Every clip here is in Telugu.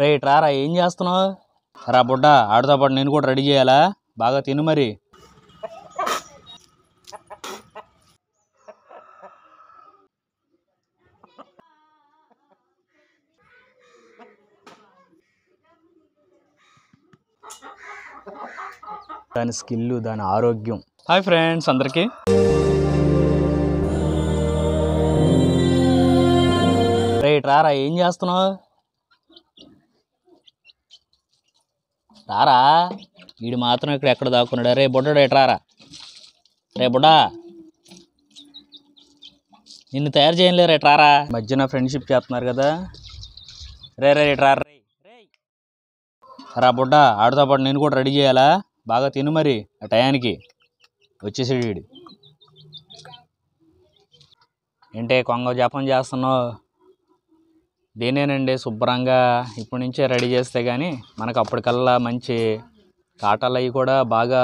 రే రా ఏం చేస్తున్నావు రా బుడ్డ ఆడితో పాటు నేను కూడా రెడీ చేయాలా బాగా తిను మరి దాని స్కిల్ దాని ఆరోగ్యం హాయ్ ఫ్రెండ్స్ అందరికీ రైట్ రారా ఏం చేస్తున్నావు రారా వీడు మాత్రం ఇక్కడ ఎక్కడ దాక్కున్నాడు రే బుడ్డ ఎట్రారా రే బుడ్డా నిన్ను తయారు చేయలేరు ఎట్రారా మధ్యన ఫ్రెండ్షిప్ చేస్తున్నారు కదా రే రే రే రే రా బుడ్డా ఆడుతో పాటు నేను కూడా రెడీ చేయాలా బాగా తిను మరి ఆ టయానికి వచ్చేసాడు వీడు ఏంటే కొంగ జపం చేస్తున్నావు దీనేనండి శుభ్రంగా ఇప్పటి నుంచే రెడీ చేస్తే కానీ మనకు అప్పటికల్లా మంచి కాటాలు అవి కూడా బాగా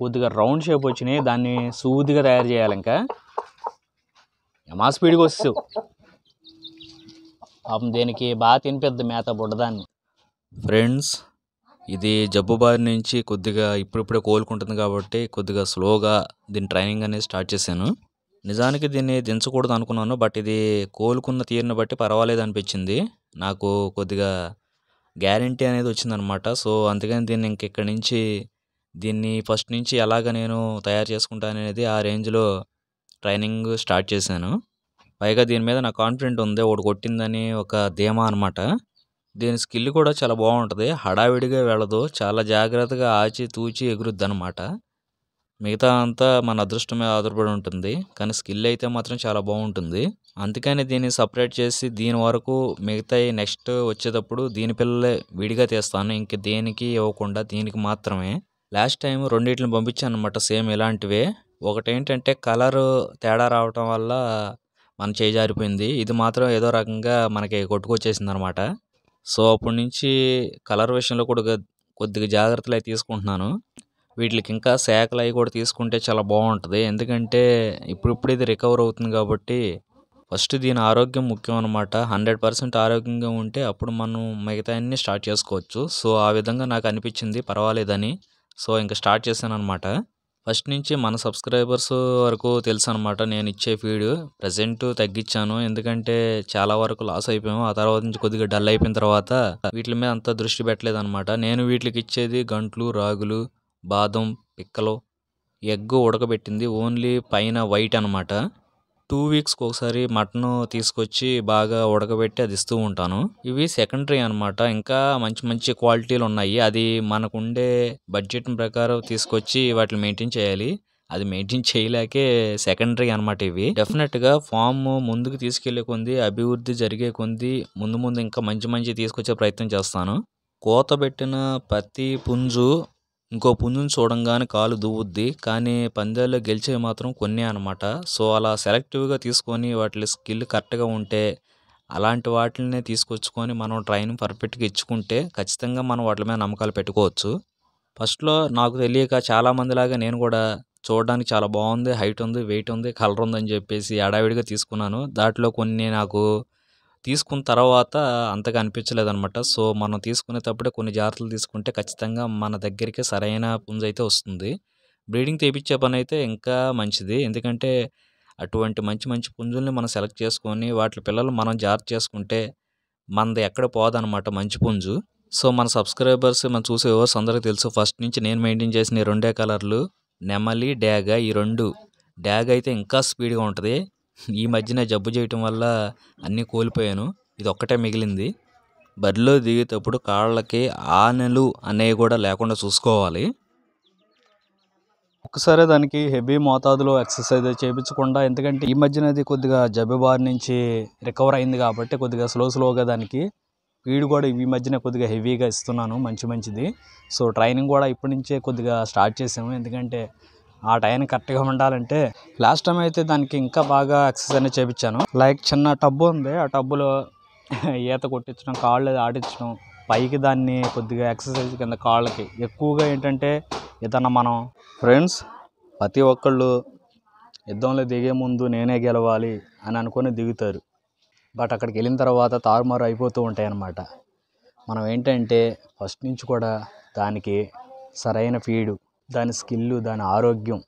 కొద్దిగా రౌండ్ షేప్ వచ్చినాయి దాన్ని సూదిగా తయారు చేయాలి ఇంకా ఎమా స్పీడ్గా వస్తు పాపం దీనికి బాగా తినిపిద్ది మేత బుడ్డదాన్ని ఫ్రెండ్స్ ఇది జబ్బు బారి నుంచి కొద్దిగా ఇప్పుడిప్పుడే కోలుకుంటుంది కాబట్టి కొద్దిగా స్లోగా దీని ట్రైనింగ్ అనేది స్టార్ట్ చేశాను నిజానికి దీన్ని దించకూడదు అనుకున్నాను బట్ ఇది కోలుకున్న తీరుని బట్టి పర్వాలేదు అనిపించింది నాకు కొద్దిగా గ్యారంటీ అనేది వచ్చిందనమాట సో అందుకని దీన్ని ఇంకెక్కడి నుంచి దీన్ని ఫస్ట్ నుంచి ఎలాగ నేను తయారు చేసుకుంటాను అనేది ఆ రేంజ్లో ట్రైనింగ్ స్టార్ట్ చేశాను పైగా దీని మీద నాకు కాన్ఫిడెంట్ ఉంది ఒకటి కొట్టిందని ఒక ధీమా అనమాట దీని స్కిల్ కూడా చాలా బాగుంటుంది హడావిడిగా వెళ్ళదు చాలా జాగ్రత్తగా ఆచి తూచి ఎగురుద్ది అనమాట మిగతా అంతా మన అదృష్టం మీద ఆధారపడి ఉంటుంది కానీ స్కిల్ అయితే మాత్రం చాలా బాగుంటుంది అందుకని దీన్ని సపరేట్ చేసి దీని వరకు మిగతా నెక్స్ట్ వచ్చేటప్పుడు దీని పిల్లలే విడిగా తీస్తాను ఇంక దేనికి ఇవ్వకుండా దీనికి మాత్రమే లాస్ట్ టైం రెండింటిని పంపించాను అనమాట సేమ్ ఇలాంటివే ఒకటేంటంటే కలర్ తేడా రావటం వల్ల మన చేయి జారిపోయింది ఇది మాత్రం ఏదో రకంగా మనకి కొట్టుకొచ్చేసింది అనమాట సో అప్పటి నుంచి కలర్ విషయంలో కూడా కొద్దిగా జాగ్రత్తలు అయితే తీసుకుంటున్నాను వీటికి ఇంకా శాఖలు అవి కూడా తీసుకుంటే చాలా బాగుంటుంది ఎందుకంటే ఇప్పుడిప్పుడు ఇది రికవర్ అవుతుంది కాబట్టి ఫస్ట్ దీని ఆరోగ్యం ముఖ్యం అనమాట హండ్రెడ్ పర్సెంట్ ఆరోగ్యంగా ఉంటే అప్పుడు మనం మిగతా అన్నీ స్టార్ట్ చేసుకోవచ్చు సో ఆ విధంగా నాకు అనిపించింది పర్వాలేదని సో ఇంకా స్టార్ట్ చేశాను అనమాట ఫస్ట్ నుంచి మన సబ్స్క్రైబర్స్ వరకు తెలుసు అనమాట నేను ఇచ్చే ఫీడ్ ప్రజెంట్ తగ్గించాను ఎందుకంటే చాలా వరకు లాస్ అయిపోయాము ఆ తర్వాత నుంచి కొద్దిగా డల్ అయిపోయిన తర్వాత వీటి మీద అంత దృష్టి పెట్టలేదు అనమాట నేను వీటికి ఇచ్చేది గంట్లు రాగులు బాదం పిక్కలు ఎగ్ ఉడకబెట్టింది ఓన్లీ పైన వైట్ అనమాట టూ వీక్స్కి ఒకసారి మటన్ తీసుకొచ్చి బాగా ఉడకబెట్టి అది ఇస్తూ ఉంటాను ఇవి సెకండరీ అనమాట ఇంకా మంచి మంచి క్వాలిటీలు ఉన్నాయి అది మనకు ఉండే బడ్జెట్ ప్రకారం తీసుకొచ్చి వాటిని మెయింటైన్ చేయాలి అది మెయింటైన్ చేయలేకే సెకండరీ అనమాట ఇవి డెఫినెట్గా ఫామ్ ముందుకు తీసుకెళ్లే కొంది అభివృద్ధి జరిగే కొంది ముందు ముందు ఇంకా మంచి మంచి తీసుకొచ్చే ప్రయత్నం చేస్తాను కోత పెట్టిన ప్రతి పుంజు ఇంకో పుంజుని చూడంగానే కాలు దువ్వుద్ది కానీ పందాల్లో గెలిచేవి మాత్రం కొన్ని అనమాట సో అలా సెలెక్టివ్గా తీసుకొని వాటి స్కిల్ కరెక్ట్గా ఉంటే అలాంటి వాటిని తీసుకొచ్చుకొని మనం ట్రైనింగ్ పర్ఫెక్ట్గా ఇచ్చుకుంటే ఖచ్చితంగా మనం వాటి మీద నమ్మకాలు పెట్టుకోవచ్చు ఫస్ట్లో నాకు తెలియక చాలామందిలాగా నేను కూడా చూడడానికి చాలా బాగుంది హైట్ ఉంది వెయిట్ ఉంది కలర్ ఉందని చెప్పేసి అడావిడిగా తీసుకున్నాను దాంట్లో కొన్ని నాకు తీసుకున్న తర్వాత అంతగా అనిపించలేదనమాట సో మనం తీసుకునేటప్పుడే కొన్ని జాగ్రత్తలు తీసుకుంటే ఖచ్చితంగా మన దగ్గరికి సరైన పుంజ అయితే వస్తుంది బ్రీడింగ్ తీపిచ్చే పని అయితే ఇంకా మంచిది ఎందుకంటే అటువంటి మంచి మంచి పుంజుల్ని మనం సెలెక్ట్ చేసుకొని వాటి పిల్లలు మనం జాగ్రత్త చేసుకుంటే మనది ఎక్కడ పోదనమాట మంచి పుంజు సో మన సబ్స్క్రైబర్స్ మనం చూసే వ్యూవర్స్ అందరికీ తెలుసు ఫస్ట్ నుంచి నేను మెయింటైన్ చేసిన ఈ రెండే కలర్లు నెమలి డ్యాగ ఈ రెండు డ్యాగ్ అయితే ఇంకా స్పీడ్గా ఉంటుంది ఈ మధ్యన జబ్బు చేయటం వల్ల అన్నీ కోల్పోయాను ఇది ఒక్కటే మిగిలింది బరిలో దిగేటప్పుడు కాళ్ళకి ఆనెలు అనేవి కూడా లేకుండా చూసుకోవాలి ఒక్కసారే దానికి హెవీ మోతాదులో ఎక్సర్సైజ్ చేయించకుండా ఎందుకంటే ఈ మధ్యన అది కొద్దిగా జబ్బు బారి నుంచి రికవర్ అయింది కాబట్టి కొద్దిగా స్లో స్లోగా దానికి వీడు కూడా ఈ మధ్యన కొద్దిగా హెవీగా ఇస్తున్నాను మంచి మంచిది సో ట్రైనింగ్ కూడా ఇప్పటి నుంచే కొద్దిగా స్టార్ట్ చేసాము ఎందుకంటే ఆ టైం కరెక్ట్గా ఉండాలంటే లాస్ట్ టైం అయితే దానికి ఇంకా బాగా ఎక్సర్సైజ్ అనేది చేయించాను లైక్ చిన్న టబ్బు ఉంది ఆ టబ్బులో ఈత కొట్టించడం కాళ్ళు ఆడించడం పైకి దాన్ని కొద్దిగా ఎక్సర్సైజ్ కింద కాళ్ళకి ఎక్కువగా ఏంటంటే ఏదన్నా మనం ఫ్రెండ్స్ ప్రతి ఒక్కళ్ళు యుద్ధంలో దిగే ముందు నేనే గెలవాలి అని అనుకొని దిగుతారు బట్ అక్కడికి వెళ్ళిన తర్వాత తారుమారు అయిపోతూ ఉంటాయి అన్నమాట మనం ఏంటంటే ఫస్ట్ నుంచి కూడా దానికి సరైన ఫీడు దాని స్కిల్లు దాని ఆరోగ్యం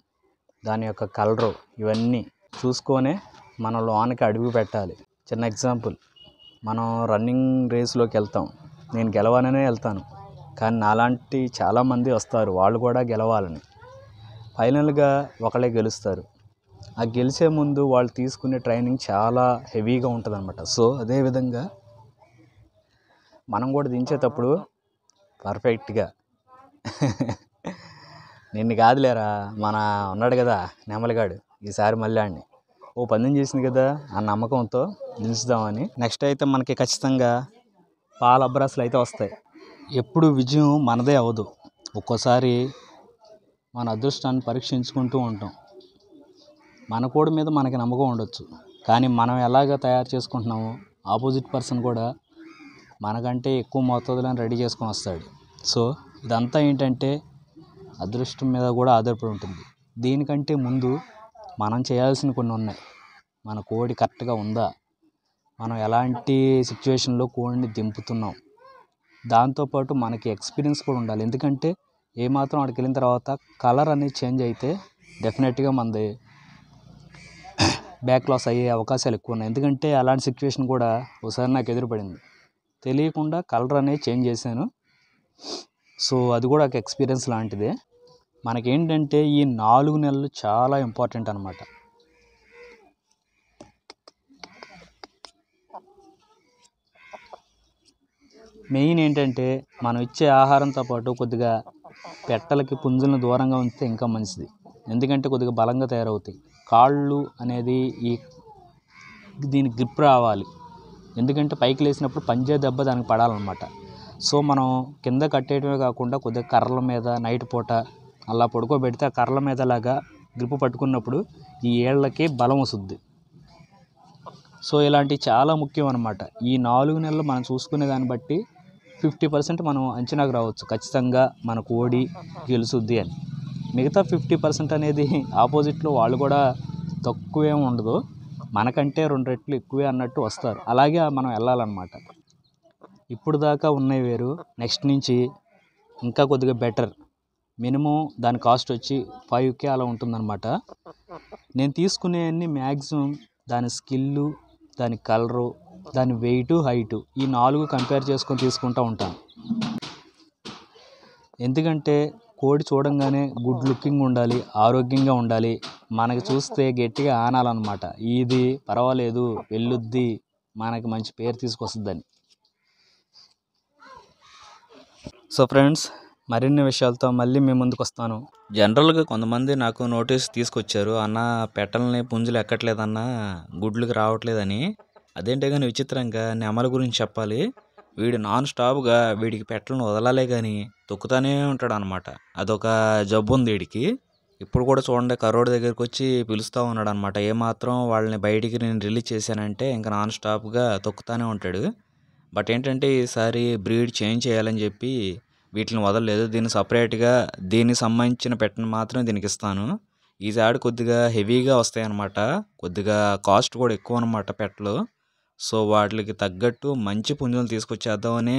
దాని యొక్క కలరు ఇవన్నీ చూసుకొనే మనం లోనికి అడుగు పెట్టాలి చిన్న ఎగ్జాంపుల్ మనం రన్నింగ్ రేస్లోకి వెళ్తాం నేను గెలవాలనే వెళ్తాను కానీ నాలాంటి చాలామంది వస్తారు వాళ్ళు కూడా గెలవాలని ఫైనల్గా ఒకళ్ళే గెలుస్తారు ఆ గెలిచే ముందు వాళ్ళు తీసుకునే ట్రైనింగ్ చాలా హెవీగా ఉంటుంది అనమాట సో అదేవిధంగా మనం కూడా దించేటప్పుడు పర్ఫెక్ట్గా నిన్ను కాదులేరా మన ఉన్నాడు కదా నెమలిగాడు ఈసారి మళ్ళీ ఆడిని ఓ పందెం చేసింది కదా ఆ నమ్మకంతో నిలుచుదామని నెక్స్ట్ అయితే మనకి ఖచ్చితంగా పాల అబ్రాసులు అయితే వస్తాయి ఎప్పుడు విజయం మనదే అవ్వదు ఒక్కోసారి మన అదృష్టాన్ని పరీక్షించుకుంటూ ఉంటాం మన కోడి మీద మనకి నమ్మకం ఉండొచ్చు కానీ మనం ఎలాగ తయారు చేసుకుంటున్నామో ఆపోజిట్ పర్సన్ కూడా మనకంటే ఎక్కువ మోతాదులను రెడీ చేసుకొని వస్తాడు సో ఇదంతా ఏంటంటే అదృష్టం మీద కూడా ఆధారపడి ఉంటుంది దీనికంటే ముందు మనం చేయాల్సిన కొన్ని ఉన్నాయి మన కోడి కరెక్ట్గా ఉందా మనం ఎలాంటి సిచ్యువేషన్లో కోడిని దింపుతున్నాం దాంతోపాటు మనకి ఎక్స్పీరియన్స్ కూడా ఉండాలి ఎందుకంటే ఏమాత్రం అక్కడికి వెళ్ళిన తర్వాత కలర్ అనేది చేంజ్ అయితే డెఫినెట్గా మనది బ్యాక్ లాస్ అయ్యే అవకాశాలు ఎక్కువ ఉన్నాయి ఎందుకంటే అలాంటి సిచ్యువేషన్ కూడా ఒకసారి నాకు ఎదురుపడింది తెలియకుండా కలర్ అనేది చేంజ్ చేశాను సో అది కూడా ఒక ఎక్స్పీరియన్స్ లాంటిదే మనకేంటంటే ఈ నాలుగు నెలలు చాలా ఇంపార్టెంట్ అనమాట మెయిన్ ఏంటంటే మనం ఇచ్చే ఆహారంతో పాటు కొద్దిగా పెట్టలకి పుంజులను దూరంగా ఉంచితే ఇంకా మంచిది ఎందుకంటే కొద్దిగా బలంగా తయారవుతాయి కాళ్ళు అనేది ఈ దీని గ్రిప్ రావాలి ఎందుకంటే పైకి లేసినప్పుడు పంజే దెబ్బ దానికి పడాలన్నమాట సో మనం కింద కట్టేయడమే కాకుండా కొద్దిగా కర్రల మీద నైట్ పూట అలా పడుకోబెడితే ఆ కర్రల మీద లాగా గ్రిప్ పట్టుకున్నప్పుడు ఈ ఏళ్ళకి బలం వస్తుంది సో ఇలాంటివి చాలా ముఖ్యం అనమాట ఈ నాలుగు నెలలు మనం చూసుకునే దాన్ని బట్టి ఫిఫ్టీ పర్సెంట్ మనం అంచనాకు రావచ్చు ఖచ్చితంగా మన కోడి గెలుసుద్ది అని మిగతా ఫిఫ్టీ పర్సెంట్ అనేది ఆపోజిట్లో వాళ్ళు కూడా తక్కువేం ఉండదు మనకంటే రెండు రెట్లు ఎక్కువే అన్నట్టు వస్తారు అలాగే మనం వెళ్ళాలన్నమాట ఇప్పుడు దాకా ఉన్నాయి వేరు నెక్స్ట్ నుంచి ఇంకా కొద్దిగా బెటర్ మినిమం దాని కాస్ట్ వచ్చి ఫైవ్ కే అలా ఉంటుందన్నమాట నేను తీసుకునేవన్నీ మ్యాక్సిమం దాని స్కిల్లు దాని కలరు దాని వెయిట్ హైటు ఈ నాలుగు కంపేర్ చేసుకొని తీసుకుంటూ ఉంటాను ఎందుకంటే కోడి చూడంగానే గుడ్ లుకింగ్ ఉండాలి ఆరోగ్యంగా ఉండాలి మనకి చూస్తే గట్టిగా ఆనాలన్నమాట ఇది పర్వాలేదు వెళ్ళుద్ది మనకి మంచి పేరు తీసుకొస్తుందని సో ఫ్రెండ్స్ మరిన్ని విషయాలతో మళ్ళీ మీ ముందుకు వస్తాను జనరల్గా కొంతమంది నాకు నోటీస్ తీసుకొచ్చారు అన్న పెట్టల్ని పుంజులు ఎక్కట్లేదన్న గుడ్లకు రావట్లేదని అదేంటే కానీ విచిత్రంగా నెమల గురించి చెప్పాలి వీడు నాన్ స్టాప్గా వీడికి పెట్టలను వదలాలే కానీ తొక్కుతానే ఉంటాడు అనమాట అదొక జబ్బు ఉంది వీడికి ఇప్పుడు కూడా చూడండి కరోడ్ దగ్గరికి వచ్చి పిలుస్తూ ఉన్నాడు అనమాట ఏమాత్రం వాళ్ళని బయటికి నేను రిలీజ్ చేశానంటే ఇంకా నాన్ స్టాప్గా తొక్కుతానే ఉంటాడు బట్ ఏంటంటే ఈసారి బ్రీడ్ చేంజ్ చేయాలని చెప్పి వీటిని వదలలేదు దీన్ని సపరేట్గా దీనికి సంబంధించిన పెట్టను మాత్రం దీనికి ఇస్తాను ఈ జాడు కొద్దిగా హెవీగా వస్తాయి అనమాట కొద్దిగా కాస్ట్ కూడా ఎక్కువ అనమాట పెట్టలు సో వాటికి తగ్గట్టు మంచి పుంజులు తీసుకొచ్చేద్దామని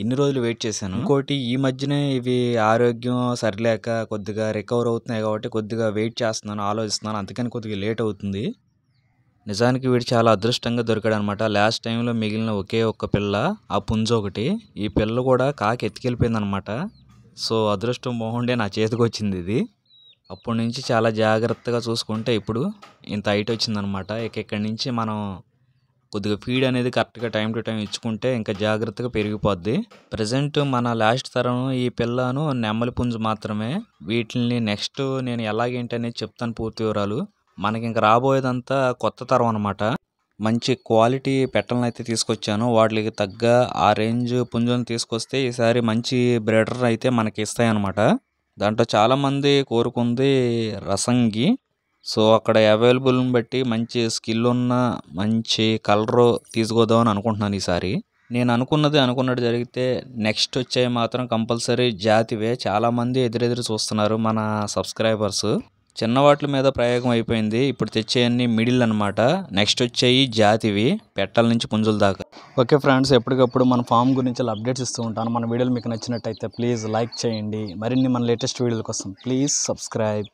ఇన్ని రోజులు వెయిట్ చేశాను ఇంకోటి ఈ మధ్యనే ఇవి ఆరోగ్యం సరిలేక కొద్దిగా రికవర్ అవుతున్నాయి కాబట్టి కొద్దిగా వెయిట్ చేస్తున్నాను ఆలోచిస్తున్నాను అందుకని కొద్దిగా లేట్ అవుతుంది నిజానికి వీడు చాలా అదృష్టంగా దొరికాడు అనమాట లాస్ట్ టైంలో మిగిలిన ఒకే ఒక్క పిల్ల ఆ పుంజ ఒకటి ఈ పిల్ల కూడా కాకి ఎత్తుకెళ్ళిపోయిందనమాట సో అదృష్టం బాగుండే నా చేతికి వచ్చింది ఇది అప్పటి నుంచి చాలా జాగ్రత్తగా చూసుకుంటే ఇప్పుడు ఇంత హైట్ వచ్చిందనమాట ఇక ఇక్కడి నుంచి మనం కొద్దిగా ఫీడ్ అనేది కరెక్ట్గా టైం టు టైం ఇచ్చుకుంటే ఇంకా జాగ్రత్తగా పెరిగిపోద్ది ప్రజెంట్ మన లాస్ట్ తరం ఈ పిల్లను నెమ్మలి పుంజు మాత్రమే వీటిని నెక్స్ట్ నేను ఎలాగేంటి అనేది చెప్తాను పూర్తి వివరాలు మనకి ఇంక రాబోయేదంతా కొత్త తరం అనమాట మంచి క్వాలిటీ పెట్టలను అయితే తీసుకొచ్చాను వాటికి తగ్గ ఆ రేంజ్ పుంజులను తీసుకొస్తే ఈసారి మంచి బ్రెడర్ అయితే మనకి ఇస్తాయన్నమాట దాంట్లో చాలామంది కోరుకుంది రసంగి సో అక్కడ అవైలబుల్ని బట్టి మంచి స్కిల్ ఉన్న మంచి కలర్ తీసుకోదాం అని అనుకుంటున్నాను ఈసారి నేను అనుకున్నది అనుకున్నట్టు జరిగితే నెక్స్ట్ వచ్చే మాత్రం కంపల్సరీ జాతివే చాలామంది ఎదురెదురు చూస్తున్నారు మన సబ్స్క్రైబర్స్ చిన్నవాట్ల మీద ప్రయోగం అయిపోయింది ఇప్పుడు తెచ్చేయన్నీ మిడిల్ అనమాట నెక్స్ట్ వచ్చేయి జాతివి పెట్టల నుంచి పుంజుల దాకా ఓకే ఫ్రెండ్స్ ఎప్పటికప్పుడు మన ఫామ్ గురించి అప్డేట్స్ ఇస్తూ ఉంటాను మన వీడియోలు మీకు నచ్చినట్టయితే ప్లీజ్ లైక్ చేయండి మరిన్ని మన లేటెస్ట్ వీడియోల కోసం ప్లీజ్ సబ్స్క్రైబ్